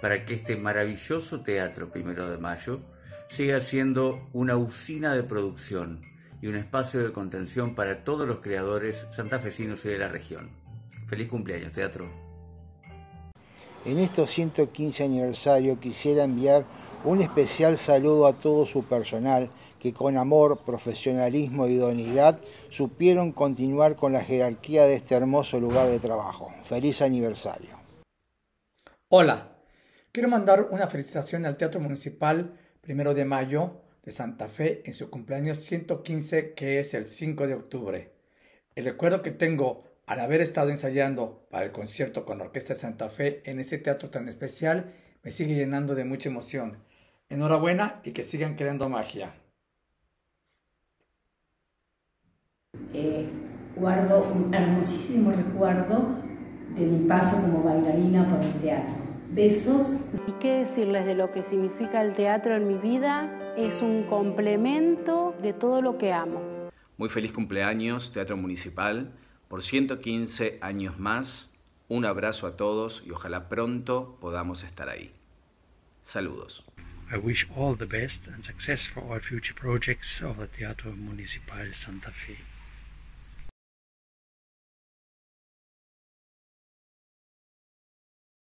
para que este maravilloso teatro Primero de Mayo siga siendo una usina de producción y un espacio de contención para todos los creadores santafesinos y de la región. Feliz cumpleaños, teatro. En este 115 aniversario quisiera enviar un especial saludo a todo su personal que con amor, profesionalismo y idoneidad supieron continuar con la jerarquía de este hermoso lugar de trabajo. Feliz aniversario. Hola, Quiero mandar una felicitación al Teatro Municipal Primero de Mayo de Santa Fe en su cumpleaños 115 que es el 5 de octubre. El recuerdo que tengo al haber estado ensayando para el concierto con Orquesta de Santa Fe en ese teatro tan especial me sigue llenando de mucha emoción. Enhorabuena y que sigan creando magia. Eh, guardo un hermosísimo recuerdo de mi paso como bailarina por el teatro Besos. ¿Y qué decirles de lo que significa el teatro en mi vida? Es un complemento de todo lo que amo. Muy feliz cumpleaños, Teatro Municipal, por 115 años más. Un abrazo a todos y ojalá pronto podamos estar ahí. Saludos. Teatro Municipal Santa Fe.